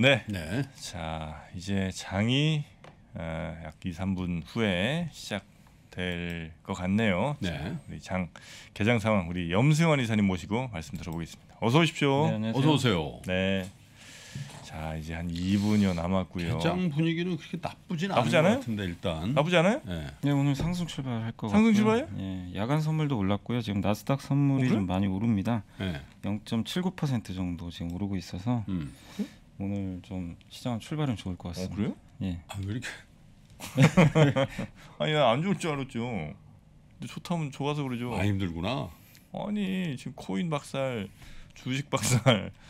네. 네. 자, 이제 장이 아, 약 2, 3분 후에 시작될 것 같네요. 네. 우리 장 개장 상황 우리 염승환 이사님 모시고 말씀 들어보겠습니다. 어서 오십시오. 네, 어서 오세요. 네. 자, 이제 한 2분여 남았고요. 개장 분위기는 그렇게 나쁘진 나쁘지 않은 않아요? 것 같은데 일단. 나쁘지 않아요? 네. 네, 오늘 상승 출발할 것 상승 같고요. 출발요 예, 야간 선물도 올랐고요. 지금 나스닥 선물이 그래? 좀 많이 오릅니다. 네. 0.79% 정도 지금 오르고 있어서 음. 오늘 좀 시장 출발은 좋을 것 아, 같습니다. 어, 그래요? 예. 아, 왜 이렇게? 아니 안 좋을 줄 알았죠. 근데 좋다면 좋아서 그러죠. 아 힘들구나. 아니 지금 코인 박살, 주식 박살.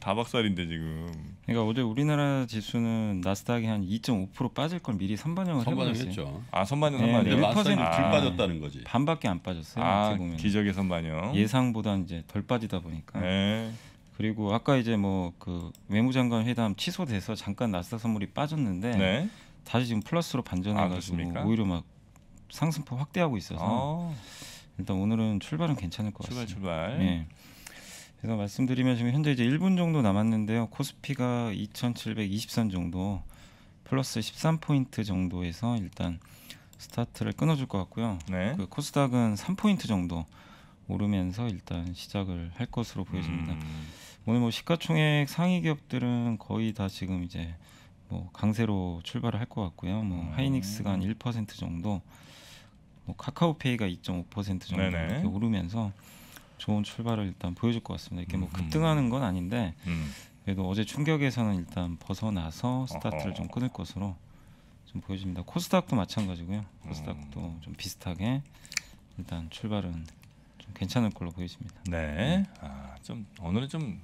다 박살인데 지금. 그러니까 어제 우리나라 지수는 나스닥이 한 2.5% 빠질 걸 미리 선반영을 해버렸어요. 아 선반영 네, 선반영. 네, 1%덜 아, 빠졌다는 거지. 반밖에 안 빠졌어요. 아, 기적의 선반영. 예상보다 이제 덜 빠지다 보니까. 네. 그리고 아까 이제 뭐그 외무장관 회담 취소돼서 잠깐 나스닥 선물이 빠졌는데 네. 다시 지금 플러스로 반전해가지고 아, 오히려 막 상승폭 확대하고 있어서 아. 일단 오늘은 출발은 괜찮을 것 출발, 같습니다. 출발 출발. 네. 예. 그래서 말씀드리면 지금 현재 이제 1분 정도 남았는데요. 코스피가 2,720선 정도 플러스 13포인트 정도에서 일단 스타트를 끊어줄 것 같고요. 네. 그 코스닥은 3포인트 정도 오르면서 일단 시작을 할 것으로 보여집니다. 음. 오늘 뭐 시가총액 상위 기업들은 거의 다 지금 이제 뭐 강세로 출발을 할 것 같고요. 뭐 음. 하이닉스가 한 1% 정도, 뭐 카카오페이가 2.5% 정도 네네. 이렇게 오르면서 좋은 출발을 일단 보여줄 것 같습니다. 이렇게 뭐 음. 급등하는 건 아닌데 음. 그래도 어제 충격에서는 일단 벗어나서 스타트를 어허. 좀 끊을 것으로 좀 보여집니다. 코스닥도 마찬가지고요. 코스닥도 음. 좀 비슷하게 일단 출발은 좀 괜찮을 걸로 보여집니다. 네, 아, 좀 오늘은 좀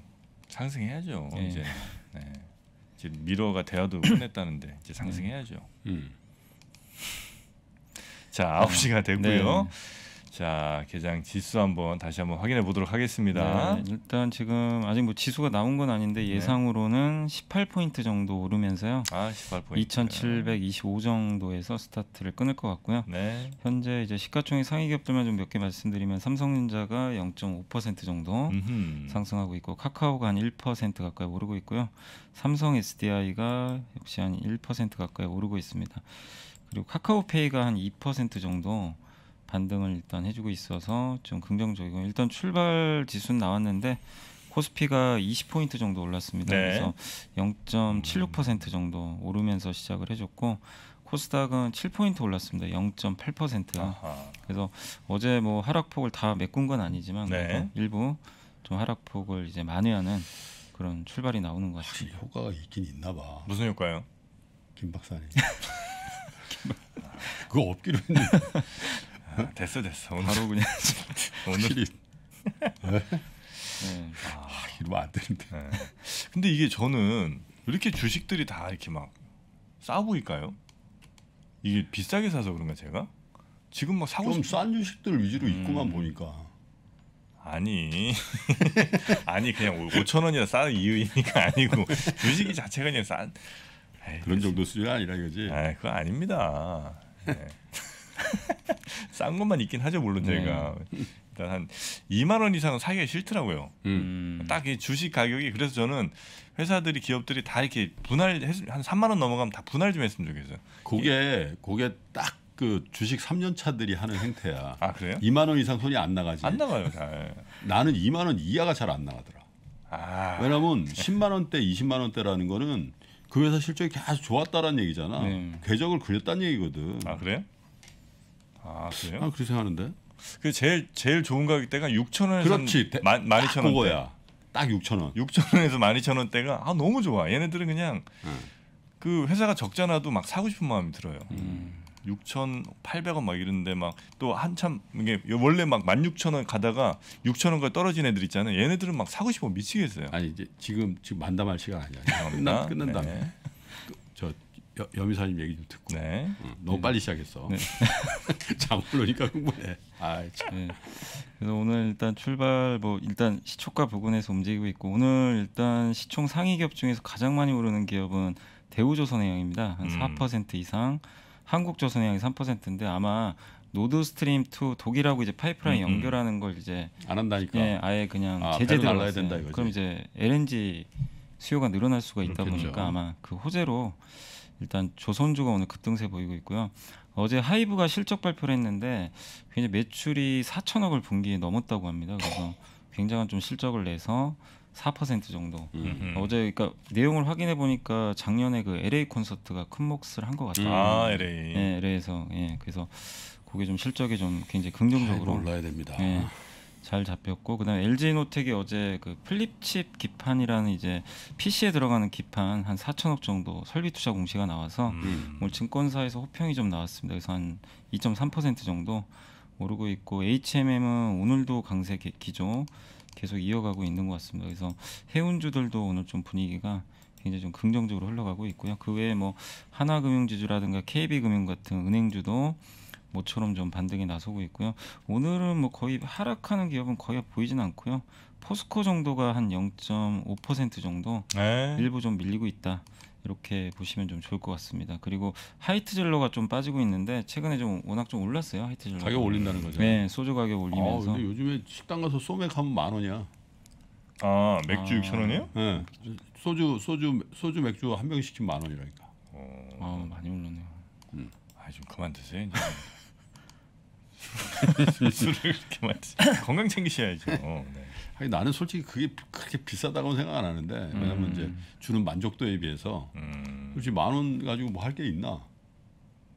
상승해야죠. 네. 이제 네. 이제 미러가 대화도 끝냈다는데 이제 상승해야죠. 음. 자, 9시가 되고요. 자 개장 지수 한번 다시 한번 확인해 보도록 하겠습니다. 네, 일단 지금 아직 뭐 지수가 남은 건 아닌데 네. 예상으로는 18포인트 정도 오르면서요. 아 18포인트. 2,725 정도에서 스타트를 끊을 것 같고요. 네. 현재 이제 시가총액 상위 기업들만 좀 몇 개 말씀드리면 삼성전자가 0.5% 정도 음흠. 상승하고 있고 카카오가 한 1% 가까이 오르고 있고요. 삼성 SDI가 역시 한 1% 가까이 오르고 있습니다. 그리고 카카오페이가 한 2% 정도 반등을 일단 해주고 있어서 좀 긍정적이고 일단 출발 지수는 나왔는데 코스피가 20포인트 정도 올랐습니다. 네. 그래서 0.76% 정도 오르면서 시작을 해줬고 코스닥은 7포인트 올랐습니다. 0.8%. 아하. 그래서 어제 뭐 하락폭을 다 메꾼 건 아니지만 네. 일부 좀 하락폭을 이제 만회하는 그런 출발이 나오는 것 같습니다. 효과가 있긴 있나 봐. 무슨 효과요? 김 박사님. 그거 없기로 했는데 됐어 됐어. 오늘 바로 그냥 오늘 네. 네. 아, 아, 이러면 안 되는데. 네. 근데 이게 저는 왜 이렇게 주식들이 다 이렇게 막 싸 보일까요? 이게 비싸게 사서 그런가 제가? 지금 막 뭐 사고 좀 싼 주식들 위주로 음. 입고만 보니까. 아니 아니 그냥 5천 원이나 싸는 이유니까 이 아니고 주식이 자체가 그냥 싼. 에이, 그런 그치. 정도 수준이 아니라 이거지. 아 그거 아닙니다. 네. 싼 것만 있긴 하죠 물론 네. 저희가 일단 한 2만 원 이상은 사기가 싫더라고요. 음. 음. 딱이 주식 가격이 그래서 저는 회사들이 기업들이 다 이렇게 분할 한 3만 원 넘어가면 다 분할 좀 했으면 좋겠어요. 그게 그게 딱 그 주식 3년 차들이 하는 행태야. 아 그래요? 2만 원 이상 손이 안 나가지. 안 나가요. 잘. 나는 2만 원 이하가 잘 안 나가더라. 아. 왜냐면 10만 원대, 20만 원대라는 거는 그 회사 실적이 계속 좋았다라는 얘기잖아. 음. 궤적을 그렸다는 얘기거든. 아 그래요? 아 그래요? 아 그렇게 생각하는데. 그 제일 제일 좋은 가격대가 6천 원에서 12,000원. 그거야. 딱 6천 원. 6 0 0 0 원에서 12,000 원대가 아 너무 좋아. 얘네들은 그냥 음. 그 회사가 적잖아도막 사고 싶은 마음이 들어요. 음. 6,800원 막 이런데 막 또 한참 이게 원래 막 16,000원 가다가 6,000원까지 떨어진 애들 있잖아요. 얘네들은 막 사고 싶어 미치겠어요. 아니 이제 지금 지금 만담할 시간 아니야. 끝난 끝난다. 네. 여, 미사님 얘기 좀 듣고. 네. 응. 너무 네. 빨리 시작했어. 네. 장물로니까 흥분해. 아 참. 네. 그래서 오늘 일단 출발 뭐 일단 시초가 부근에서 움직이고 있고 오늘 일단 시총 상위 기업 중에서 가장 많이 오르는 기업은 대우조선해양입니다. 한4% 음. 이상. 한국조선해양이 3%인데 아마 노드스트림 2 독일하고 이제 파이프라인 음, 음, 연결하는 걸 이제 안 한다니까. 예, 아예 그냥 아, 제재 들어야 된다 이거죠 그럼 이제 LNG 수요가 늘어날 수가 있다 그렇겠죠. 보니까 아마 그 호재로 일단 조선주가 오늘 급등세 보이고 있고요. 어제 하이브가 실적 발표를 했는데 굉장히 매출이 4천억을 분기에 넘었다고 합니다. 그래서 굉장한 좀 실적을 내서 4% 정도. 음흠. 어제 그러니까 내용을 확인해 보니까 작년에 그 LA 콘서트가 큰 몫을 한 것 같아요. 아 LA. 네, LA에서 예, 그래서 그게 좀 실적이 좀 굉장히 긍정적으로 올라야 됩니다. 예, 잘 잡혔고 그다음에 LG 노텍이 어제 그 플립칩 기판이라는 이제 PC에 들어가는 기판 한 4천억 정도 설비 투자 공시가 나와서 음. 오늘 증권사에서 호평이 좀 나왔습니다. 그래서 한 2.3% 정도 오르고 있고 HMM은 오늘도 강세 기조 계속 이어가고 있는 것 같습니다. 그래서 해운주들도 오늘 좀 분위기가 굉장히 좀 긍정적으로 흘러가고 있고요. 그 외에 뭐 하나금융지주라든가 KB금융 같은 은행주도 모처럼 좀 반등이 나서고 있고요. 오늘은 뭐 거의 하락하는 기업은 거의 보이진 않고요. 포스코 정도가 한 0.5% 정도 에 네. 일부 좀 밀리고 있다. 이렇게 보시면 좀 좋을 것 같습니다. 그리고 하이트젤러가 좀 빠지고 있는데 최근에 좀 워낙 좀 올랐어요. 하이트젤러 가격 올린다는 거죠. 네, 소주 가격 올리면서. 아, 근데 요즘에 식당 가서 소맥 하면 만 원이야. 아 맥주 아, 6천 원이요 네. 소주 소주 소주 맥주 한병 시키면 만 원이라니까. 어... 아 많이 올랐네요. 음. 아좀 그만 드세요. 술을 그렇게 마시 건강 챙기셔야죠. 네. 아니, 나는 솔직히 그게 그렇게 비싸다고 생각 안 하는데 왜냐면 음. 이제 주는 만족도에 비해서 음. 솔직히 만 원 가지고 뭐 할 게 있나?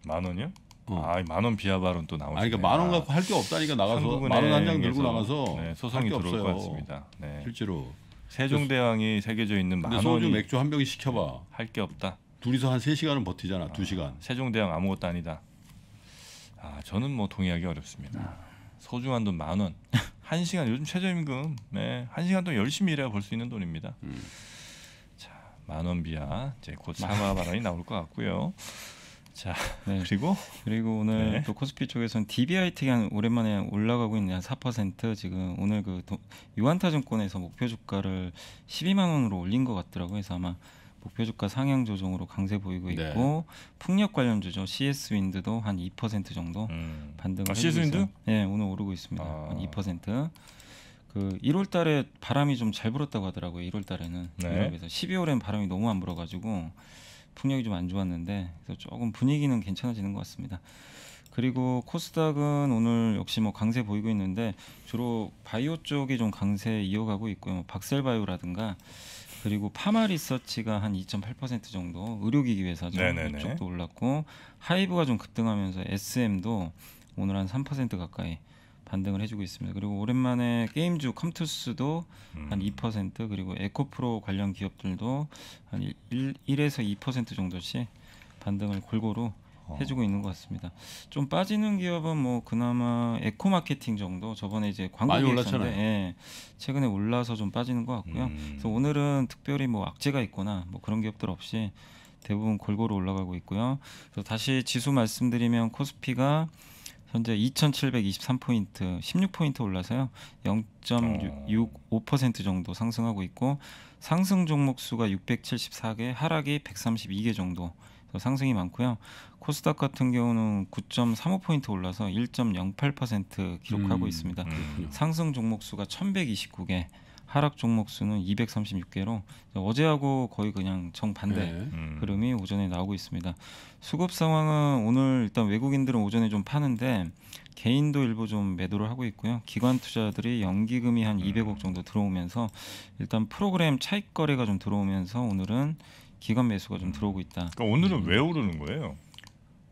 만 원이요? 어. 아만원 비하 발언 또 나오시네. 아니 그러니까 만원 아. 갖고 할 게 없다니까 나가서 만 원 한 장 들고 나가서 네, 소송이 들어올 없어요. 것 같습니다. 네. 실제로 세종대왕이 새겨져 있는 만 원이 소주 맥주 한 병이 시켜봐. 할 게 없다. 둘이서 한세 시간은 버티잖아. 두 아, 시간. 세종대왕 아무것도 아니다. 아 저는 뭐 동의하기 어렵습니다. 아. 소중한 돈 만 원, 한 시간 요즘 최저임금, 네, 한 시간 동안 열심히 일해야 벌 수 있는 돈입니다. 음. 자만 원 비하 이제 곧 사과 발언이 나올 것 같고요. 자 네. 그리고 그리고 오늘 네. 또 코스피 쪽에서는 DBI 특이한 오랜만에 올라가고 있는 한4% 지금 오늘 그 유한타증권에서 목표 주가를 12만 원으로 올린 것 같더라고요. 그래서 아마 목표 주가 상향 조정으로 강세 보이고 네. 있고 네. 풍력 관련 주죠 CS 윈드도 한 2% 정도 음. 반등을 아, CS 윈드? 네, 오늘 오르고 있습니다. 아. 한 2%. 그 1월 달에 바람이 좀 잘 불었다고 하더라고요. 1월 달에는 네. 유럽에서 12월엔 바람이 너무 안 불어 가지고 풍력이 좀 안 좋았는데 그래서 조금 분위기는 괜찮아지는 것 같습니다. 그리고 코스닥은 오늘 역시 뭐 강세 보이고 있는데 주로 바이오 쪽이 좀 강세 이어가고 있고요. 뭐 박셀바이오라든가 그리고 파마 리서치가 한 2.8% 정도 의료기기 회사죠. 네네네. 이쪽도 올랐고 하이브가 좀 급등하면서 SM도 오늘 한 3% 가까이 반등을 해주고 있습니다. 그리고 오랜만에 게임주 컴투스도 음. 한2% 그리고 에코프로 관련 기업들도 한 1, 에서2% 정도씩 반등을 골고루 어. 해주고 있는 것 같습니다. 좀 빠지는 기업은 뭐 그나마 에코 마케팅 정도 저번에 이제 광고 많이 올랐잖아요. 예, 최근에 올라서 좀 빠지는 것 같고요. 음. 그래서 오늘은 특별히 뭐 악재가 있거나 뭐 그런 기업들 없이 대부분 골고루 올라가고 있고요. 그래서 다시 지수 말씀드리면 코스피가 현재 2,723포인트, 16포인트 올라서요. 0.65% 정도 상승하고 있고 상승 종목 수가 674개, 하락이 132개 정도. 상승이 많고요. 코스닥 같은 경우는 9.35포인트 올라서 1.08% 기록하고 음, 있습니다. 그렇군요. 상승 종목 수가 1129개, 하락 종목 수는 236개로 어제하고 거의 그냥 정반대 네. 음. 흐름이 오전에 나오고 있습니다. 수급 상황은 오늘 일단 외국인들은 오전에 좀 파는데 개인도 일부 좀 매도를 하고 있고요. 기관 투자들이 연기금이 한 200억 음. 정도 들어오면서 일단 프로그램 차익 거래가 좀 들어오면서 오늘은 기관 매수가 좀 들어오고 있다. 그러니까 오늘은 왜 오르는 거예요?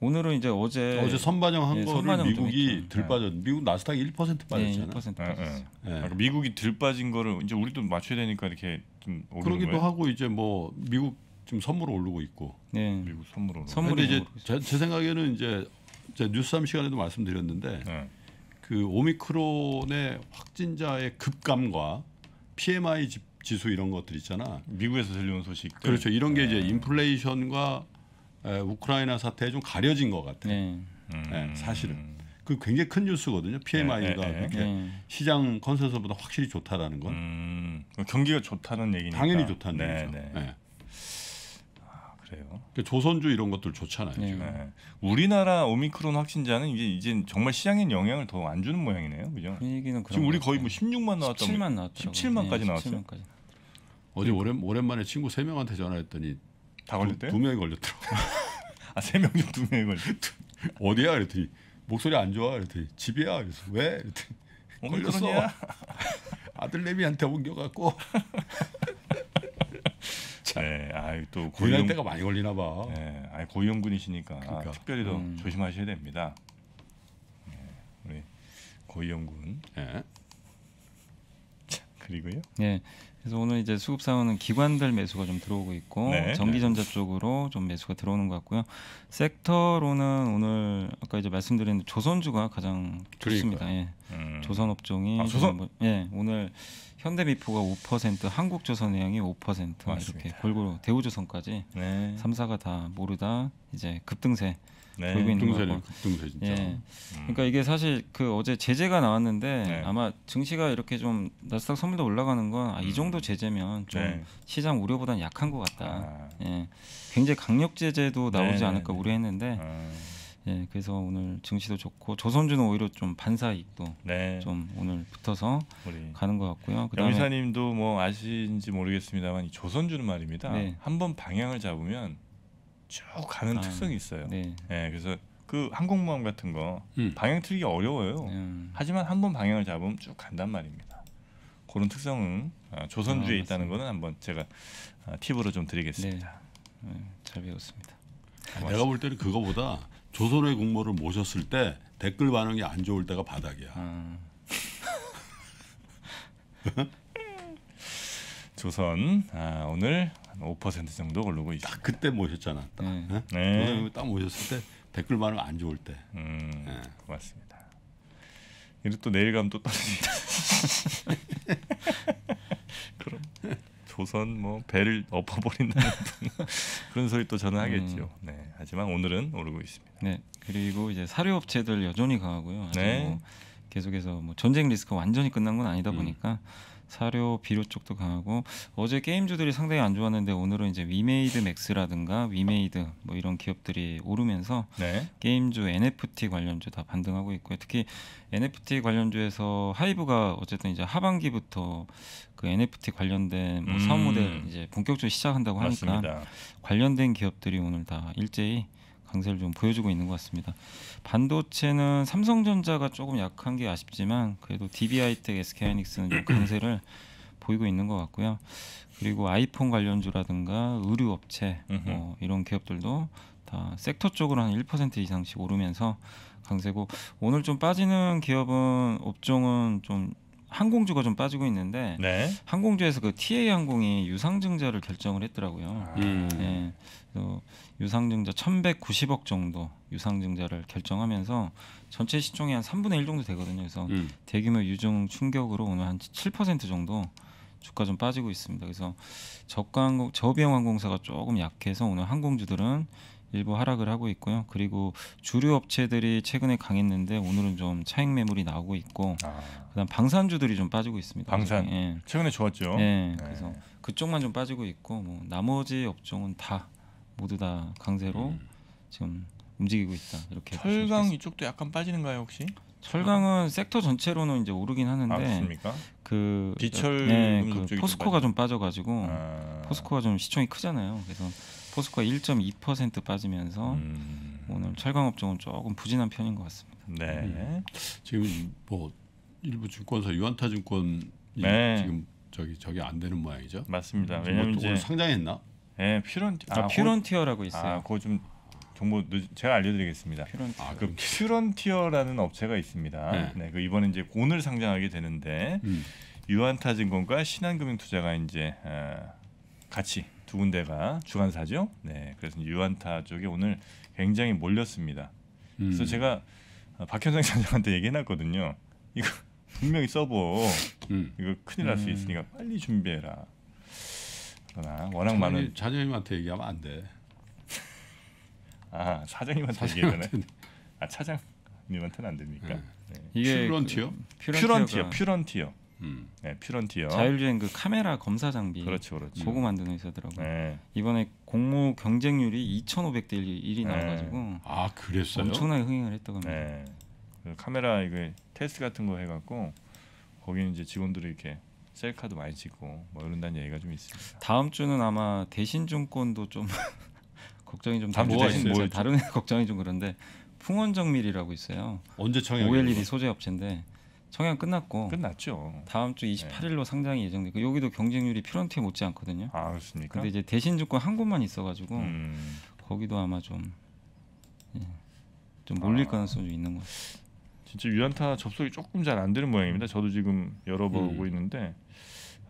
오늘은 이제 어제 어, 어제 선반영 한 예, 거를 선반영 미국이 들 네. 빠졌. 미국 나스닥 1% 예, 빠졌잖아요. 1% 아, 예. 빠졌어요. 예. 아, 그러니까 미국이 들 빠진 거를 이제 우리도 맞춰야 되니까 이렇게 좀 오르는 그러기도 거예요. 하고 이제 뭐 미국 지금 선물 오르고 있고. 네. 미국 선물로. 선- 선물이 이제 제, 제 생각에는 이제 제 뉴스삼 시간에도 말씀드렸는데 네. 그 오미크론의 확진자의 급감과 PMI 지표 지수 이런 것들 있잖아. 미국에서 들려온 소식. 그렇죠. 이런 게 이제 네. 인플레이션과 에, 우크라이나 사태에 좀 가려진 것 같아. 네. 네. 음. 네, 사실은 그 굉장히 큰 뉴스거든요. 네, PMI가 네, 그렇게 시장 컨센서보다 확실히 좋다라는 건. 음. 경기가 좋다는 얘기니까. 당연히 좋다는 얘기죠. 네. 그래요. 그러니까 조선주 이런 것들 좋잖아요. 네. 네. 우리나라 오미크론 확진자는 이제 이제 정말 시장에 영향을 더 안 주는 모양이네요. 그죠? 분위기는 그 지금 우리 거의 뭐 16만 나왔다. 17만 나왔죠. 17만까지 나왔어요. 17만까지. 어제 그러니까. 오랜 오랜만에 친구 세 명한테 전화했더니 다 걸렸대? 두, 두 명이 걸렸더라고. 아세 명 중 두 명이 걸렸. 어디야? 그랬더니 목소리 안 좋아. 그랬더니 집이야. 그래서 왜? 그랬더니 걸렸어. 아들내미한테 옮겨갖고 진 네, 아유 또 고위험 때가 많이 걸리나 봐. 네, 아니 고위험군이시니까 그러니까. 특별히 더 음. 조심하셔야 됩니다. 네, 우리 고위험군. 네. 자, 그리고요. 네, 그래서 오늘 이제 수급 상황은 기관들 매수가 좀 들어오고 있고 네, 네, 전기전자 쪽으로 좀 매수가 들어오는 것 같고요. 섹터로는 오늘 아까 이제 말씀드린 조선주가 가장 좋습니다. 예. 음. 조선 업종이 아, 조선? 뭐, 예 오늘 현대미포가 5%, 한국조선해양이 5% 맞습니다. 이렇게 골고루 대우조선까지 네. 3사가 다 모르다 이제 급등세 네. 보이고 있는 거고. 급등세 진짜. 예. 음. 그러니까 이게 사실 그 어제 제재가 나왔는데 네. 아마 증시가 이렇게 좀 나스닥 선물도 올라가는 건이 아, 음. 정도 제재면 좀 네. 시장 우려보단 약한 것 같다. 아. 예. 굉장히 강력 제재도 나오지 네 않을까 네, 네. 우려했는데. 아. 예, 그래서 오늘 증시도 좋고 조선주는 오히려 좀 반사익도 네. 좀 오늘 붙어서 가는 것 같고요. 그다사님도뭐 아시는지 모르겠습니다만 이 조선주는 말입니다. 네. 한번 방향을 잡으면 쭉 가는 아, 특성이 있어요. 네. 네. 그래서 그 항공모함 같은 거 음. 방향 틀기 어려워요. 음. 하지만 한 번 방향을 잡으면 쭉 간단 말입니다. 그런 특성은 어, 조선주에 아, 있다는 거는 한번 제가 어, 팁으로 좀 드리겠습니다. 네. 네 배웠습니다. 고 내가 볼 때는 그거보다 조선의 공모를 모셨을 때 댓글 반응이 안 좋을 때가 바닥이야. 아. 조선 아, 오늘 한5% 정도 오르고 있다 그때 모셨잖아. 딱. 네. 네. 조딱 모셨을 때 댓글 반응 안 좋을 때. 음, 네. 고맙습니다. 이래 또내일 가면 또 떨어진다. 그럼 조선 뭐 배를 엎어버린다 그런 소리 또 저는 하겠죠. 음. 네. 하지만 오늘은 오르고 있습니다. 네. 그리고 이제 사료 업체들 여전히 강하고요. 네. 뭐 계속해서 뭐 전쟁 리스크 완전히 끝난 건 아니다 음. 보니까 사료 비료 쪽도 강하고 어제 게임주들이 상당히 안 좋았는데 오늘은 이제 위메이드 맥스라든가 위메이드 뭐 이런 기업들이 오르면서 네. 게임주 NFT 관련주 다 반등하고 있고요. 특히 NFT 관련주에서 하이브가 어쨌든 이제 하반기부터 그 NFT 관련된 뭐 음. 사업 모델 음. 이제 본격적으로 시작한다고 하니까 맞습니다. 관련된 기업들이 오늘 다 일제히 강세를 좀 보여주고 있는 것 같습니다. 반도체는 삼성전자가 조금 약한 게 아쉽지만 그래도 DB하이텍, SK하이닉스는 좀 강세를 보이고 있는 것 같고요. 그리고 아이폰 관련주라든가 의류 업체 뭐 이런 기업들도 다 섹터 쪽으로 한 1% 이상씩 오르면서 강세고 오늘 좀 빠지는 기업은 업종은 좀 항공주가 좀 빠지고 있는데 네. 항공주에서 그 TA 항공이 유상증자를 결정을 했더라고요. 아. 음. 네. 유상증자 1,190억 정도 유상증자를 결정하면서 전체 시총이 한 3분의 1 정도 되거든요. 그래서 음. 대규모 유정 충격으로 오늘 한 7% 정도 주가 좀 빠지고 있습니다. 그래서 저가 항공, 저비용 항공사가 조금 약해서 오늘 항공주들은 일부 하락을 하고 있고요. 그리고 주류 업체들이 최근에 강했는데 오늘은 좀 차익 매물이 나오고 있고 아. 그다음 방산주들이 좀 빠지고 있습니다. 방산 예. 최근에 좋았죠. 예. 네. 그래서 그쪽만 좀 빠지고 있고 뭐 나머지 업종은 다 모두 다 강세로 음. 지금 움직이고 있다. 이렇게 철강 이쪽도 약간 빠지는가요 혹시? 철강은 섹터 전체로는 이제 오르긴 하는데 아, 그 비철 네, 그 포스코가 좀 빠져가지고 아. 포스코가 좀 시총이 크잖아요. 그래서 포스코가 1.2% 빠지면서 음. 오늘 철강업종은 조금 부진한 편인 것 같습니다. 네. 음. 지금 뭐 일부 증권사 유한타증권 네. 지금 저기 저기 안 되는 모양이죠? 맞습니다. 음. 왜냐면 이제 상장했나? 네, 퓨런 아, 아 퓨런티어라고 아, 있어요. 아, 그거 좀 정보 제가 알려드리겠습니다. 퓨런티어. 아, 그 퓨런티어라는 업체가 있습니다. 네, 네그 이번에 이제 오늘 상장하게 되는데 음. 유한타증권과 신한금융투자가 이제 어, 같이 두 군데가 주간사죠. 네, 그래서 유안타 쪽에 오늘 굉장히 몰렸습니다. 음. 그래서 제가 어, 박현생 사장한테 얘기해놨거든요. 이거 분명히 써보. 음. 이거 큰일 날수 음. 있으니까 빨리 준비해라. 그러나 워낙 많은 자녀님한테 얘기하면 안 돼. 아 사장님한테, 얘기해야 네. 아 차장님한테는 안 됩니까? 네. 네. 이게 퓨런티어? 그, 퓨런티어, 퓨런티어. 음. 네, 퓨런티어. 자율주행 그 카메라 검사 장비. 그렇죠, 그렇죠. 그거 만드는 회사더라고요. 네. 이번에 공모 경쟁률이 2,500대 1이 나와가지고. 아, 그랬어요? 엄청나게 흥행을 했다고 합니다. 네. 그 카메라 이거 테스트 같은 거 해갖고 거기는 이제 직원들이 이렇게 셀카도 많이 찍고 뭐 이런다는 얘기가 좀 있습니다. 다음 주는 아마 대신증권도 좀 걱정이 좀 다음 뭐 다른 걱정이 좀 그런데 풍원정밀이라고 있어요. 언제 청약? OLED 소재 업체인데 청약 끝났고 끝났죠. 다음 주 28일로 네. 상장이 예정되고 여기도 경쟁률이 피런트에 못지 않거든요. 아 그렇습니까? 근데 이제 대신 주권 한 곳만 있어가지고 음. 거기도 아마 좀좀 예, 아. 몰릴 아. 가능성도 있는 것 같아요. 진짜 유안타 접속이 조금 잘 안 되는 모양입니다. 저도 지금 열어보고 음. 있는데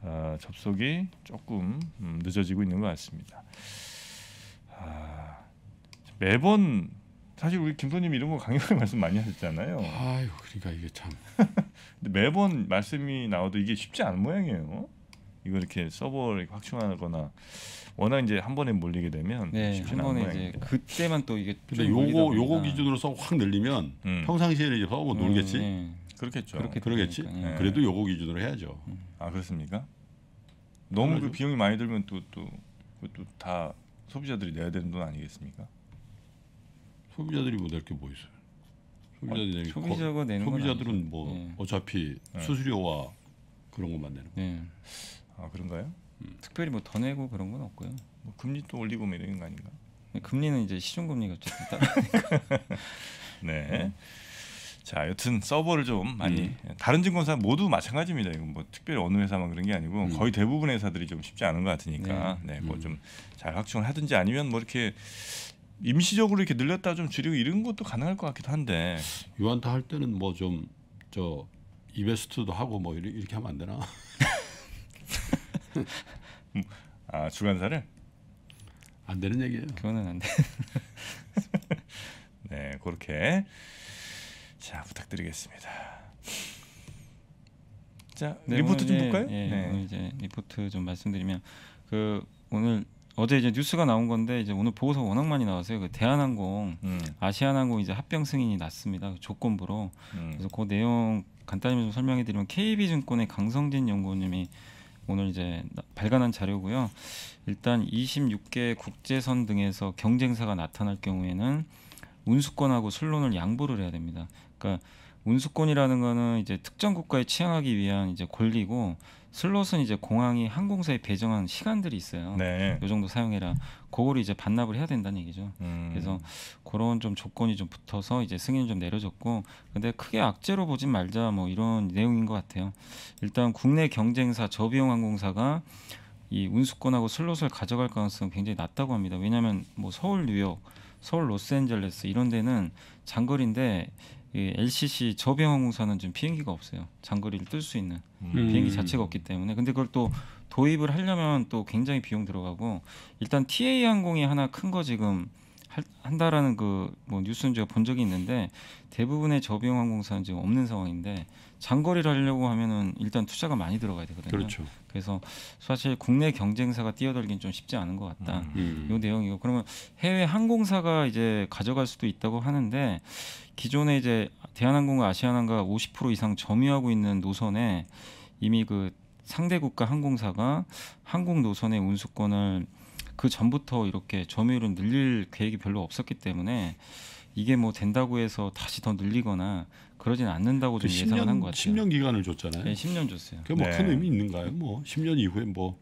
아, 접속이 조금 음, 늦어지고 있는 것 같습니다. 아, 매번 사실 우리 김소님 이런 거 강력하게 말씀 많이 하셨잖아요. 아유, 그러니까 이게 참. 매번 말씀이 나와도 이게 쉽지 않은 모양이에요. 이거 이렇게 서버를 확충하거나 워낙 이제 한 번에 몰리게 되면 네, 한 번에 모양인데. 이 그때만 또 이게 근데 요거 요거 기준으로 서확 늘리면 음. 평상시에는 이제 서버 음, 놀겠지. 음, 네. 그렇겠죠. 그렇겠지 네. 그래도 요거 기준으로 해야죠. 음. 아 그렇습니까? 너무 그 비용이 많이 들면 또또또다 소비자들이 내야 되는 돈 아니겠습니까? 소비자들이 뭐낼게뭐 있어요? 소비자들이 어, 소비자가 내는 소비자들은 뭐 네. 어차피 예. 수수료와 그런 것만 내는 네. 아 그런가요? 음. 특별히 뭐 더 내고 그런 건 없고요. 뭐 금리 또 올리고 뭐 이런 거 아닌가? 금리는 이제 시중 금리가 어쨌든 따라. 네. 네. 자, 여튼 서버를 좀 많이 음. 다른 증권사 모두 마찬가지입니다. 이건 뭐 특별히 어느 회사만 그런 게 아니고 음. 거의 대부분 회사들이 좀 쉽지 않은 것 같으니까 네, 네 뭐좀 음. 잘 확충을 하든지 아니면 뭐 이렇게 임시적으로 이렇게 늘렸다 좀 줄이고 이런 것도 가능할 것 같기도 한데 유한타 할 때는 뭐 좀 저 이베스트도 하고 뭐 이렇게 하면 안 되나? 아 주간사를 안 되는 얘기예요. 그거는 안 돼. 네 그렇게 자 부탁드리겠습니다. 자 네, 리포트 좀 볼까요? 예, 예, 네. 오늘 이제 리포트 좀 말씀드리면 그 오늘 어제 이제 뉴스가 나온 건데 이제 오늘 보고서 워낙 많이 나왔어요그 대한항공, 음. 아시아항공 이제 합병 승인이 났습니다. 그 조건부로. 음. 그래서 그 내용 간단히 좀 설명해 드리면 KB증권의 강성진 연구원님이 오늘 이제 발간한 자료고요. 일단 26개 국제선 등에서 경쟁사가 나타날 경우에는 운수권하고 순론을 양보를 해야 됩니다. 그러니까 운수권이라는 거는 이제 특정 국가에 취향하기 위한 이제 권리고 슬롯은 이제 공항이 항공사에 배정한 시간들이 있어요. 네. 요 정도 사용해라. 그를 이제 반납을 해야 된다는 얘기죠. 음. 그래서 그런 좀 조건이 좀 붙어서 이제 승인이 좀 내려졌고, 근데 크게 악재로 보진 말자 뭐 이런 내용인 것 같아요. 일단 국내 경쟁사 저비용 항공사가 이 운수권하고 슬롯을 가져갈 가능성이 굉장히 낮다고 합니다. 왜냐하면 뭐 서울, 뉴욕, 서울, 로스앤젤레스 이런 데는 장거리인데 이 LCC 저비행 항공사는 지금 비행기가 없어요. 장거리를 뜰 수 있는 음. 비행기 음. 자체가 없기 때문에 근데 그걸 또 도입을 하려면 또 굉장히 비용 들어가고 일단 TA 항공이 하나 큰 거 지금 한다라는 그 뭐 뉴스는 제가 본 적이 있는데 대부분의 저비용 항공사는 지금 없는 상황인데 장거리를 하려고 하면은 일단 투자가 많이 들어가야 되거든요. 그렇죠. 그래서 사실 국내 경쟁사가 뛰어들긴 좀 쉽지 않은 것 같다. 음. 음. 요 내용이고 그러면 해외 항공사가 이제 가져갈 수도 있다고 하는데 기존에 이제 대한항공과 아시아나가 50% 이상 점유하고 있는 노선에 이미 그 상대 국가 항공사가 항공 노선의 운수권을 그 전부터 이렇게 점유율을 늘릴 계획이 별로 없었기 때문에 이게 뭐 된다고 해서 다시 더 늘리거나 그러진 않는다고 좀 그러니까 예상을 한것 같아요. 10년 기간을 줬잖아요. 네, 10년 줬어요. 그게 뭐큰 네. 의미 있는가요? 뭐 10년 이후에 뭐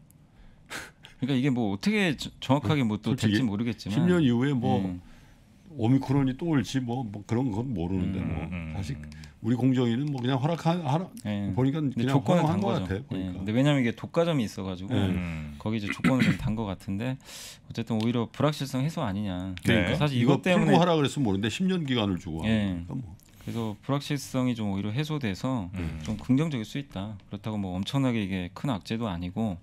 그러니까 이게 뭐 어떻게 정확하게 뭐 또 될지 모르겠지만 10년 이후에 뭐 음. 오미크론이 또 올지 뭐, 뭐 그런 건 모르는데 뭐. 음, 뭐 음, 사실 우리 공정위는 뭐 그냥 허락 하라 네. 보니까 그냥 조건을 한 거 같아, 네. 보니까. 네. 근데 왜냐하면 이게 독과점이 있어가지고 네. 거기 이제 조건을 좀단것 같은데 어쨌든 오히려 불확실성 해소 아니냐. 그러니까 사실 이것 때문에 하라 그랬으면 모르는데 10년 기간을 주고 하니까 네. 뭐. 그래서 불확실성이 좀 오히려 해소돼서 음. 좀 긍정적일 수 있다. 그렇다고 뭐 엄청나게 이게 큰 악재도 아니고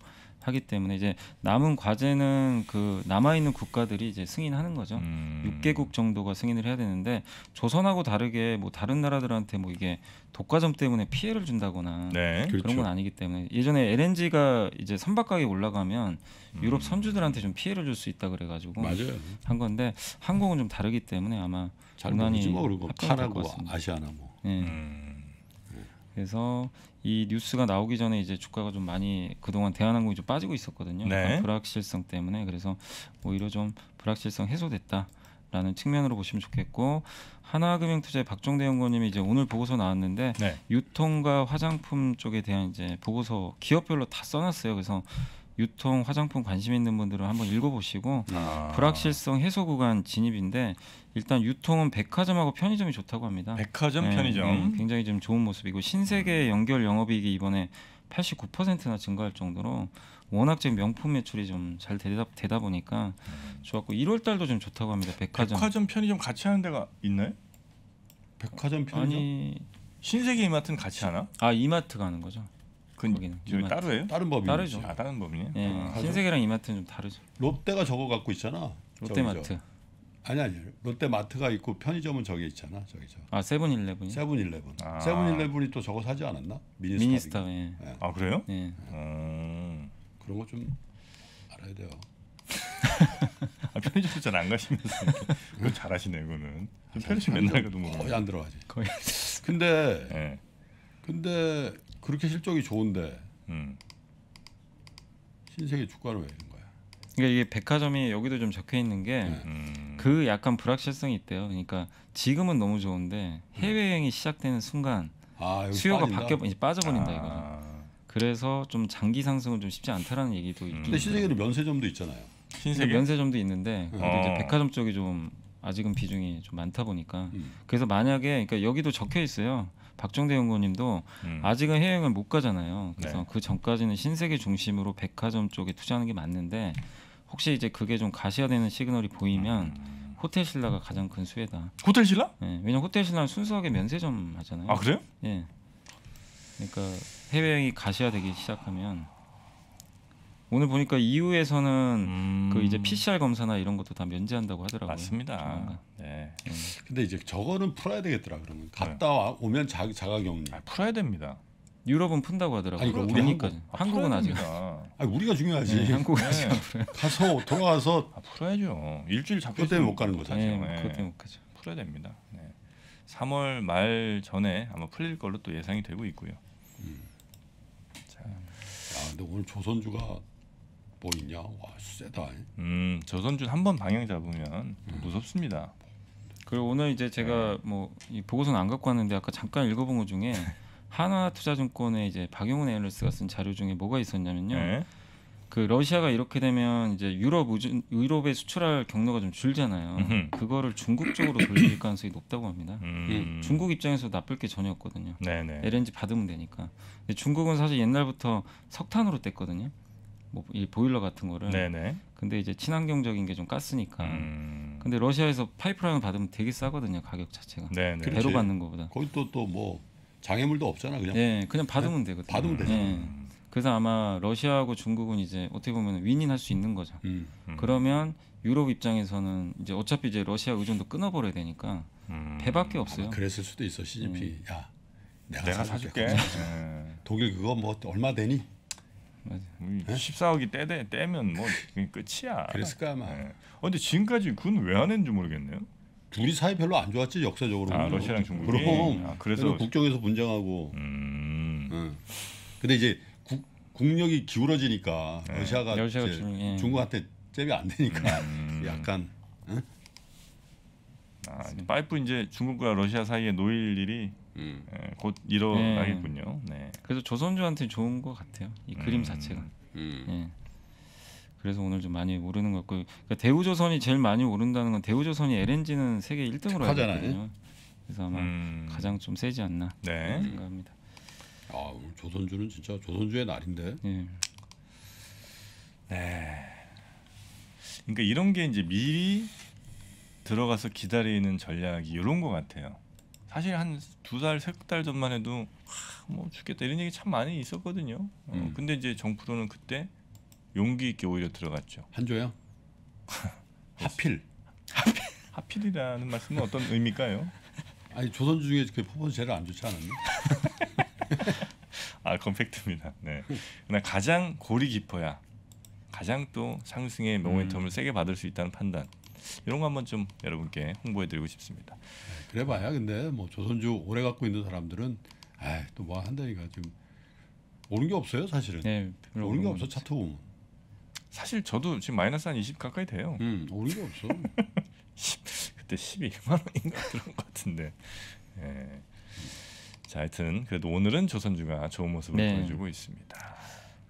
하기 때문에 이제 남은 과제는 그 남아 있는 국가들이 이제 승인하는 거죠. 음. 6개국 정도가 승인을 해야 되는데 조선하고 다르게 뭐 다른 나라들한테 뭐 이게 독과점 때문에 피해를 준다거나 네. 그런 그렇죠. 건 아니기 때문에 예전에 LNG가 이제 선박 가격 올라가면 음. 유럽 선주들한테 좀 피해를 줄 수 있다 그래가지고 한 건데 한국은 좀 다르기 때문에 아마 잘 모르지 뭐그고 카나고 아시아나 뭐. 네. 음. 음. 그래서 이 뉴스가 나오기 전에 이제 주가가 좀 많이 그동안 대한항공이 좀 빠지고 있었거든요. 네. 그러니까 불확실성 때문에 그래서 오히려 뭐 좀 불확실성 해소됐다라는 측면으로 보시면 좋겠고 하나금융투자의 박종대 연구원님이 이제 오늘 보고서 나왔는데 네. 유통과 화장품 쪽에 대한 이제 보고서 기업별로 다 써놨어요. 그래서 유통 화장품 관심 있는 분들은 한번 읽어보시고 아. 불확실성 해소 구간 진입인데 일단 유통은 백화점하고 편의점이 좋다고 합니다. 백화점, 네, 편의점 네, 굉장히 좀 좋은 모습이고 신세계 음. 연결 영업이익이 이번에 89%나 증가할 정도로 워낙 지금 명품 매출이 좀 잘 되다, 되다 보니까 음. 좋았고 1월 달도 좀 좋다고 합니다. 백화점, 백화점 편의점 같이 하는 데가 있나요? 백화점 편의점 아니 신세계 이마트는 같이 하나? 아 이마트 가는 거죠. 그건 뭐, 저 따로예요? 다른 법이 다르죠. 아 다른 법이네 예, 아, 신세계랑 이마트는 좀 다르죠. 롯데가 저거 갖고 있잖아. 롯데마트. 아니 아니 롯데마트가 있고 편의점은 저기 있잖아 저기 저. 아 세븐일레븐. 세븐일레븐. 아. 세븐일레븐이 또 저거 사지 않았나? 미니스타. 미니스타. 예. 예. 아 그래요? 예. 음. 그런 거 좀 알아야 돼요. 아, 아, 편의점 잘안 가시면서 그거 잘하시네 그거는. 편의점 맨날 가도 뭐. 거의 안 들어가지. 거의. 근데 예. 근데 그렇게 실적이 좋은데 음. 신세계 주가를 왜 이런 거야? 그러니까 이게 백화점이 여기도 좀 적혀 있는 게그 네. 음. 그 약간 불확실성이 있대요. 그러니까 지금은 너무 좋은데 네. 해외 여행이 시작되는 순간 아, 수요가 바뀌어 이제 빠져버린다 아. 이거. 그래서 좀 장기 상승은 좀 쉽지 않다라는 얘기도 음. 있긴. 데 신세계는 면세점도 있잖아요. 신세계 면세점도 있는데 음. 근데 이제 어. 백화점 쪽이 좀 아직은 비중이 좀 많다 보니까 음. 그래서 만약에 그러니까 여기도 적혀 있어요. 박정대 연구원님도 음. 아직은 해외여행을 못 가잖아요. 그래서 네. 그 전까지는 신세계 중심으로 백화점 쪽에 투자하는 게 맞는데 혹시 이제 그게 좀 가셔야 되는 시그널이 보이면 음. 호텔 신라가 가장 큰 수혜다. 호텔 신라? 네, 왜냐면 호텔 신라는 순수하게 면세점 하잖아요. 아 그래요? 예. 네. 그러니까 해외여행이 가셔야 되기 시작하면 오늘 보니까 EU에서는 음... 그 이제 PCR 검사나 이런 것도 다 면제한다고 하더라고요. 맞습니다. 네. 근데 이제 저거는 풀어야 되겠더라 그러면 네. 갔다 와 오면 자, 가격리 아, 풀어야 됩니다. 유럽은 푼다고 하더라고요. 아니, 그러니까 한국, 아, 한국은 아직. 아 우리가 중요하지. 네, 한국은 네. 아직 가서 돌아가서 아, 풀어야죠. 일주일 잡고 그것 때문못 가는 거죠. 네, 네. 그때못 가죠. 풀어야 됩니다. 네. 3월 말 전에 아마 풀릴 걸로 또 예상이 되고 있고요. 음. 자, 야, 근데 오늘 조선주가 보이냐와 세다. 음 저선준 한번 방향 잡으면 음. 무섭습니다. 그리고 오늘 이제 제가 네. 뭐이 보고서는 안 갖고 왔는데 아까 잠깐 읽어본 것 중에 하나투자증권의 이제 박용훈 애널리스트가 쓴 자료 중에 뭐가 있었냐면요. 네. 그 러시아가 이렇게 되면 이제 유럽 우주, 유럽에 수출할 경로가 좀 줄잖아요. 음흠. 그거를 중국 쪽으로 돌릴 가능성이 높다고 합니다. 음. 예. 중국 입장에서 나쁠 게 전혀 없거든요. 네네. 네. LNG 받으면 되니까. 근데 중국은 사실 옛날부터 석탄으로 뗐거든요. 뭐이 보일러 같은 거를 네네. 근데 이제 친환경적인 게 좀 깠으니까 음. 근데 러시아에서 파이프라인 을 받으면 되게 싸거든요 가격 자체가 네네. 배로 그렇지. 받는 거보다 거기 또또 뭐 장애물도 없잖아 그냥 네 그냥 받으면 되거든요 받으면 되죠 네. 예. 그래서 아마 러시아하고 중국은 이제 어떻게 보면 윈윈할 수 있는 거죠 음. 음. 그러면 유럽 입장에서는 이제 어차피 이제 러시아 의존도 끊어버려야 되니까 음. 배밖에 없어요 그랬을 수도 있어 시진핑 음. 야 내가, 내가 사줄게 독일 그거 뭐 얼마 되니 맞아. 14억이 음, 떼대 떼면 뭐 끝이야. 그랬을까 아마. 네. 어, 근데 지금까지 군왜안 했는지 모르겠네요. 둘이 사이 별로 안 좋았지 역사적으로. 아 러시아랑 중국이. 그럼. 아, 그래서 국경에서 분쟁하고. 음. 음. 근데 이제 국, 국력이 기울어지니까 네. 러시아가, 러시아가 중, 예. 중국한테 잽이 안 되니까 음. 약간. 응? 아, 파이프 이제 중국과 러시아 사이에 놓일 일이 음. 예, 곧 일어나겠군요. 네. 네. 그래서 조선주한테 좋은 것 같아요. 이 그림 음. 자체가. 음. 예. 그래서 오늘 좀 많이 오르는 것 같고 그러니까 대우조선이 제일 많이 오른다는 건 대우조선이 LNG는 세계 1등으로 하잖아요 그래서 아마 음. 가장 좀 세지 않나 네. 생각합니다. 아 조선주는 진짜 조선주의 날인데. 네. 네. 그러니까 이런 게 이제 미리 들어가서 기다리는 전략이 이런 것 같아요. 사실 한 두 달, 세 달 전만 해도 뭐 죽겠다 이런 얘기 참 많이 있었거든요. 어, 음. 근데 이제 정프로는 그때 용기 있게 오히려 들어갔죠. 한조요? 하필. 하필. 하필이라는 말씀은 어떤 의미일까요? 아니 조선 중에 그 퍼포먼스 제일 안 좋지 않았나? 아 컴팩트입니다. 네. 그러 가장 골이 깊어야 가장 또 상승의 모멘텀을 음. 세게 받을 수 있다는 판단. 이런 거 한번 좀 여러분께 홍보해드리고 싶습니다. 네, 그래봐야 근데 뭐 조선주 오래 갖고 있는 사람들은 또 뭐 한다니까 지금 오른 게 없어요 사실은. 네, 오른 게 없어 차트 보면. 사실 저도 지금 마이너스 한 20 가까이 돼요. 음, 오른 게 없어. 10, 그때 12만 원인가 그런 것 같은데. 예. 자, 하여튼 그래도 오늘은 조선주가 좋은 모습을 네. 보여주고 있습니다.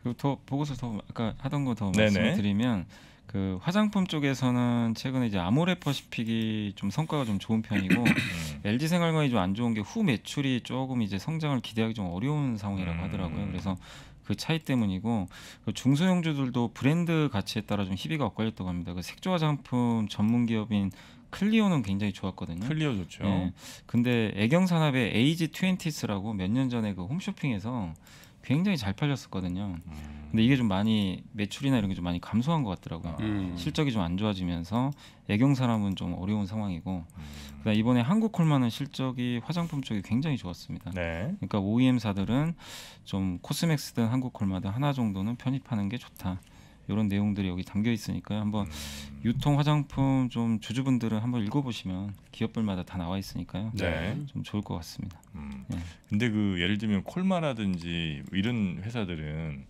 그리고 더 보고서 더 아까 하던 거 더 말씀드리면 그 화장품 쪽에서는 최근에 이제 아모레퍼시픽이 좀 성과가 좀 좋은 편이고 네. 음. LG 생활건이 좀 안 좋은 게 후 매출이 조금 이제 성장을 기대하기 좀 어려운 상황이라고 음. 하더라고요. 그래서 그 차이 때문이고 그 중소형주들도 브랜드 가치에 따라 좀 희비가 엇갈렸다고 합니다. 그 색조 화장품 전문 기업인 클리오는 굉장히 좋았거든요. 클리오 좋죠. 예. 근데 애경 산업의 에이지 트웬티스라고 몇 년 전에 그 홈쇼핑에서 굉장히 잘 팔렸었거든요. 음. 근데 이게 좀 많이 매출이나 이런 게 좀 많이 감소한 것 같더라고요. 음. 실적이 좀 안 좋아지면서 애경 사람은 좀 어려운 상황이고 음. 그다음 이번에 한국콜만은 실적이 화장품 쪽이 굉장히 좋았습니다. 네. 그러니까 OEM사들은 좀 코스맥스든 한국콜마든 하나 정도는 편입하는 게 좋다. 이런 내용들이 여기 담겨 있으니까요. 한번 음. 유통 화장품 좀 주주분들은 한번 읽어보시면 기업들마다 다 나와 있으니까요. 네. 좀 좋을 것 같습니다. 음. 네. 근데 그 예를 들면 콜마라든지 이런 회사들은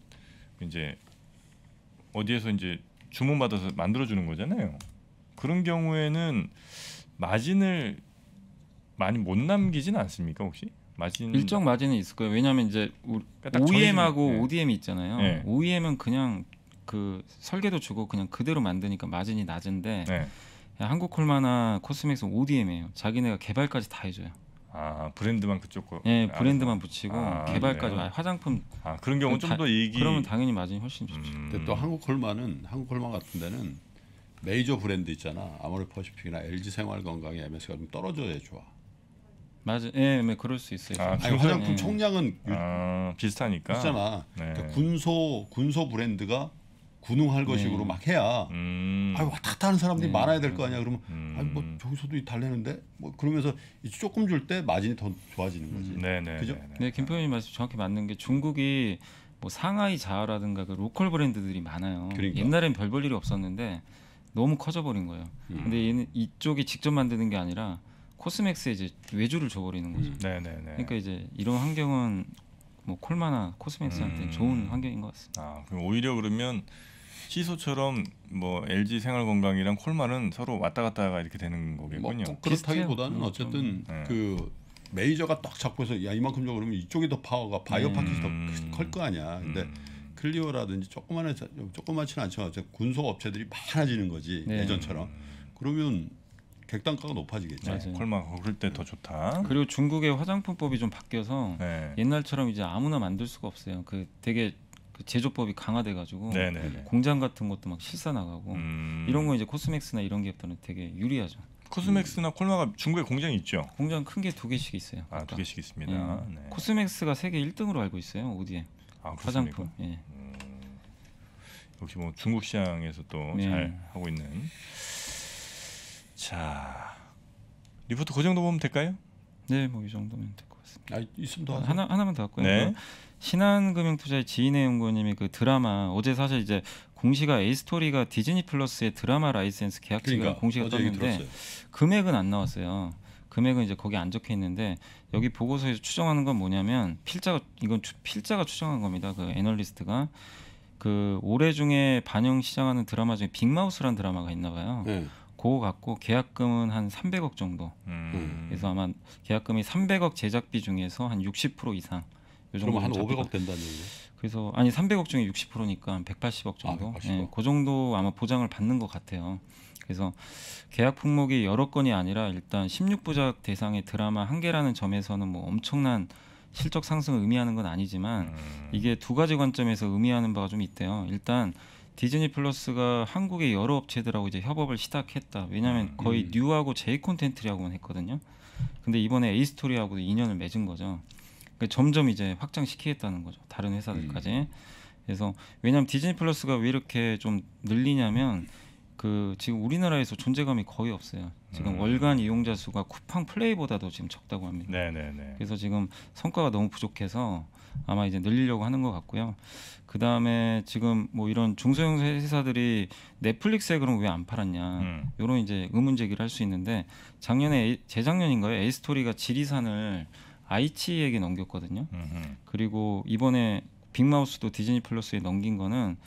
이제 어디에서 이제 주문 받아서 만들어 주는 거잖아요. 그런 경우에는 마진을 많이 못 남기진 않습니까 혹시? 마진 일정 마진은 있을 거예요. 왜냐하면 이제 그러니까 OEM하고 정해진, 네. E 예. ODM이 있잖아요. 네. 예. OEM은 그냥 그 설계도 주고 그냥 그대로 만드니까 마진이 낮은데 네. 한국 콜마나 코스믹스 ODM이에요. 자기네가 개발까지 다 해줘요. 아 브랜드만 그쪽 거. 예, 아, 브랜드만 아, 붙이고 아, 개발까지 네. 화장품. 아 그런 경우 좀더 이익이. 그러면 당연히 마진이 훨씬 좋죠. 음. 근데 또 한국 콜마는 한국 콜마 같은 데는 메이저 브랜드 있잖아. 아모레퍼시픽이나 LG 생활건강의 MS가 좀 떨어져야 좋아. 맞아, 예, 네, 그럴 수 있어요. 아, 아니, 그렇죠? 화장품 예. 총량은 아, 비슷하니까. 비잖아 네. 그러니까 군소 군소 브랜드가 군웅할 네. 것식으로 막 해야 음. 아유 왔다 갔다 하는 사람들이 네. 많아야 될 거 아니야 그러면 음. 아니 뭐 저기서도 달래는데 뭐 그러면서 조금 줄 때 마진이 더 좋아지는 거지. 네네. 음. 네, 그죠? 네, 김 표현님 말씀 정확히 맞는 게 중국이 뭐 상하이 자아라든가 그 로컬 브랜드들이 많아요. 그러니까. 옛날엔 별볼 일이 없었는데 너무 커져버린 거예요. 음. 근데 얘는 이쪽이 직접 만드는 게 아니라 코스맥스에 이제 외주를 줘버리는 거죠. 음. 네네네. 그러니까 이제 이런 환경은 뭐 콜마나 코스맥스한테 음. 좋은 환경인 것 같습니다. 아, 그럼 오히려 그러면 시소처럼 뭐 LG 생활건강이랑 콜만은 서로 왔다 갔다가 이렇게 되는 뭐 거겠군요. 뭐 그렇다기보다는 어쨌든 네. 그 메이저가 딱 잡고 서야 이만큼 줘그면 이쪽이 더 파워가 바이오 파켓이 음. 더클거 아니야. 근데 음. 클리오라든지 조그만한 조그만치는 않지만 군소 업체들이 많아지는 거지 네. 예전처럼. 그러면 객단가가 높아지겠죠. 맞 콜마 그럴 때 더 좋다. 그리고 중국의 화장품법이 좀 바뀌어서 네. 옛날처럼 이제 아무나 만들 수가 없어요. 그 되게 그 제조법이 강화돼가지고 네네 공장 같은 것도 막 실사 나가고 음. 이런 거 이제 코스맥스나 이런 기업들은 되게 유리하죠. 코스맥스나 음. 콜마가 중국에 공장이 있죠. 공장 큰 게 두 개씩 있어요. 아두 그러니까. 개씩 있습니다. 예. 네. 코스맥스가 세계 1등으로 알고 있어요. 어디에? 아, 화장품. 예. 음. 역시 뭐 중국 시장에서 또잘 네. 하고 있는. 자 리포트 그 정도 보면 될까요? 네, 뭐 이 정도면 됩니다. 아, 있으면 더 어, 하나 하나만 더 할까요? 네. 신한금융투자의 지인의 연구원님이 그 드라마 어제 사실 이제 공시가 에이스토리가 디즈니 플러스의 드라마 라이센스 계약직을 그러니까, 공시가 떴는데 금액은 안 나왔어요. 금액은 이제 거기 안 적혀 있는데 여기 보고서에서 추정하는 건 뭐냐면 필자가 이건 추, 필자가 추정한 겁니다. 그 애널리스트가 그 올해 중에 반영 시장하는 드라마 중에 빅마우스라는 드라마가 있나 봐요. 음. 그거 갖고 계약금은 한 300억 정도. 음. 그래서 아마 계약금이 300억 제작비 중에서 한 60% 이상. 요 정도 그럼 한 500억 된다는 얘기예요? 그래서 아니 300억 중에 60%니까 한 180억 아, 정도. 아, 180억. 예, 그 정도 아마 보장을 받는 것 같아요. 그래서 계약 품목이 여러 건이 아니라 일단 16부작 대상의 드라마 한 개라는 점에서는 뭐 엄청난 실적 상승을 의미하는 건 아니지만 음. 이게 두 가지 관점에서 의미하는 바가 좀 있대요. 일단 디즈니 플러스가 한국의 여러 업체들하고 이제 협업을 시작했다. 왜냐하면 음. 거의 음. 뉴하고 제이 콘텐츠라고만 했거든요. 근데 이번에 에이스토리하고도 인연을 맺은 거죠. 그러니까 점점 이제 확장시키겠다는 거죠. 다른 회사들까지. 음. 그래서 왜냐하면 디즈니 플러스가 왜 이렇게 좀 늘리냐면 그 지금 우리나라에서 존재감이 거의 없어요. 지금 음. 월간 이용자 수가 쿠팡 플레이보다도 지금 적다고 합니다. 네네네. 네, 네. 그래서 지금 성과가 너무 부족해서 아마 이제 늘리려고 하는 것 같고요. 그 다음에 지금 뭐 이런 중소형 회사들이 넷플릭스에 그럼 왜 안 팔았냐 음. 이런 이제 의문 제기를 할 수 있는데 작년에 재작년인가요? 에이스토리가 지리산을 아이치에게 넘겼거든요. 음흠. 그리고 이번에 빅마우스도 디즈니 플러스에 넘긴 거는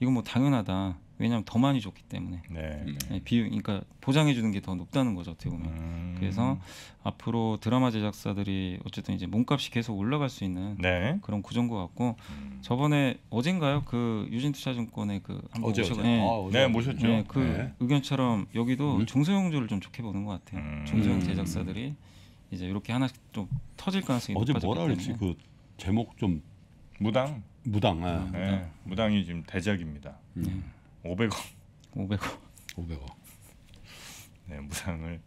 이건 뭐 당연하다. 왜냐하면 더 많이 줬기 때문에 네. 네, 비율 그러니까 보장해 주는 게 더 높다는 거죠 어떻게 보면 음. 그래서 앞으로 드라마 제작사들이 어쨌든 이제 몸값이 계속 올라갈 수 있는 네. 그런 구조인 것 같고 음. 저번에 어젠가요 그 유진투자증권의 그 한번 어제, 모셔가, 네. 아, 네, 모셨죠 네, 그 네. 의견처럼 여기도 음. 중소형주를 좀 좋게 보는 것 같아요 중소형 음. 음. 제작사들이 이제 이렇게 하나씩 좀 터질 가능성이 어제 뭐라 그랬지 그 제목 좀 무당 무당 아, 음, 네. 무당. 무당이 지금 대작입니다. 음. 500억 500억 500억 네 무상을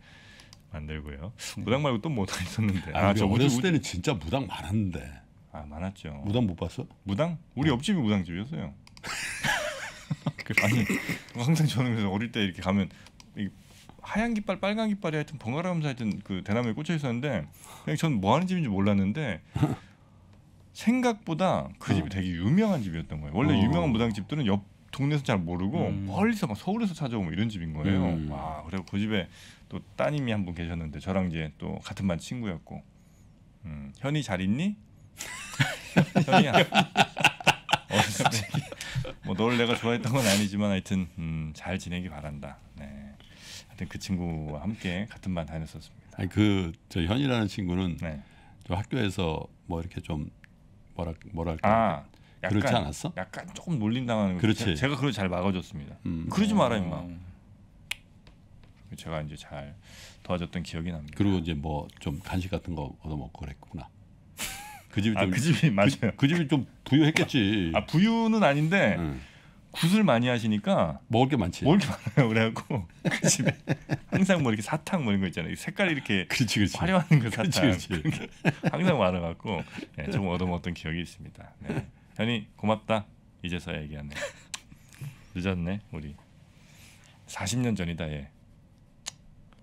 만들고요. 무당 말고 또 뭐 다 있었는데. 아, 저 어렸을 우리, 진짜 무당 많았는데. 아 많았죠. 무당 못 봤어? 무당? 우리 어. 옆집이 무당집이었어요. 그 아니 항상 저는 그래서 어릴 때 이렇게 가면 하얀 깃발, 빨간 깃발이 하여튼 번갈아가면서 하여튼 그 대나무에 꽂혀 있었는데 그냥 전뭐 하는 집인지 몰랐는데 생각보다 그 집이 어. 되게 유명한 집이었던 거예요. 원래 어. 유명한 무당집들은 옆 동네에서 잘 모르고 음. 멀리서 막 서울에서 찾아오고 이런 집인 거예요. 음. 와 아, 그리고 그 집에 또 따님이 한 분 계셨는데 저랑 이제 또 같은 반 친구였고 음, 현이 잘 있니? 현이야. 어, 뭐 너를 내가 좋아했던 건 아니지만 하여튼 음, 잘 지내기 바란다. 네. 하여튼 그 친구와 함께 같은 반 다녔었습니다. 아니 그저 현이라는 친구는 네. 학교에서 뭐 이렇게 좀 뭐라 뭐랄까 아. 약간, 그렇지 않았어? 약간 조금 놀림당하는 그렇지. 제가 그걸 잘 막아줬습니다. 음. 그러지 마라 음. 임마. 제가 이제 잘 도와줬던 기억이 납니다. 그리고 이제 뭐 좀 간식 같은 거 얻어 먹고 그랬구나. 그 집이 좀그 아, 그 집이 그 맞아요. 그, 그, 집이 좀 부유했겠지. 아 부유는 아닌데 응. 굿을 많이 하시니까 먹을 게 많지. 먹을 게 많아요. 그래갖고 그 집에 항상 뭐 이렇게 사탕 뭐이거 있잖아요. 색깔이 이렇게 그렇지, 그렇지. 화려한 그 사탕. 그렇지, 그렇지. 항상 많아갖고 네, 좀 얻어 먹었던 기억이 있습니다. 네. 현이 고맙다. 이제서야 얘기하네. 늦었네 우리. 40년 전이다 얘.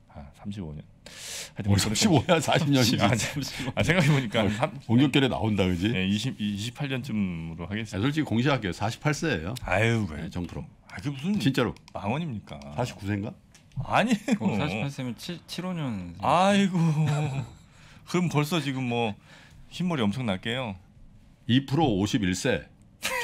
아 35년. 하여튼 35야 어, 뭐 40년이야. 아, 아 생각해 보니까 본격결에 어, 나온다 그지? 예, 20 28년쯤으로 하겠습니다. 솔직히 공시할게요. 48세예요. 아유 왜 네, 정프로. 아 그게 무슨 진짜로 망원입니까? 49세인가? 아니에요. 48세면 7 5년. 아이고. 그럼 벌써 지금 뭐 흰머리 엄청 날게요. 이 프로 51세,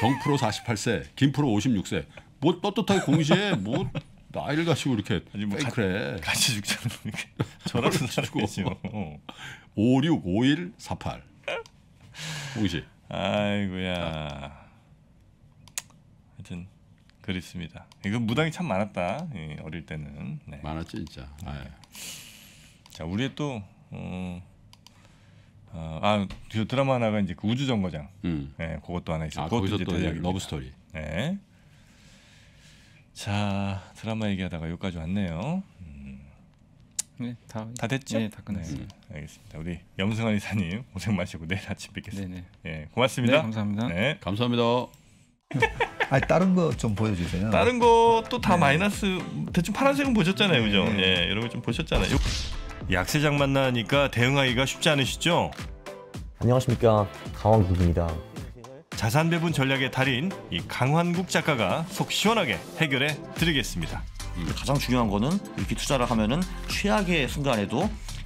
정 프로 48세, 김 프로 56세. 뭐 떳떳하게 공시에 뭐 나이를 가지고 이렇게 아니, 뭐페이래 같이 죽자는 이렇게 저라도 죽고. 5 6 5 1 4 8. 공시. 아이고야. 아. 하여튼 그립습니다. 이거 무당이 참 많았다. 예, 어릴 때는. 네. 많았지 진짜. 네. 자 우리 또 어, 어, 아 그 드라마 하나가 이제 그 우주 정거장. 음. 네, 그것도 하나 있어요. 아, 그것도 거기서 이제 또 러브 스토리. 네. 자 드라마 얘기하다가 여기까지 왔네요. 음. 네, 다, 다 됐죠? 네, 다 끝났습니다. 네, 음. 알겠습니다. 우리 염승환 이사님 고생 많으시고 내일 아침 뵙겠습니다. 네, 네. 예, 고맙습니다. 네, 감사합니다. 네, 감사합니다. 아 다른 거 좀 보여주세요. 다른 것도 다 네. 마이너스 대충 파란색은 보셨잖아요, 그죠? 네. 예, 여러분 좀 보셨잖아요. 약세장 만나니까 대응하기가 쉽지 않으시죠? 안녕하십니까 강원국입니다. 자산 배분 전략의 달인 이 강환국 작가가 속 시원하게 해결해 드리겠습니다. 음, 가장 중요한 거는 이렇게 투자를 하면은 최악의 순간에도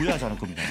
후회하지 않을 겁니다.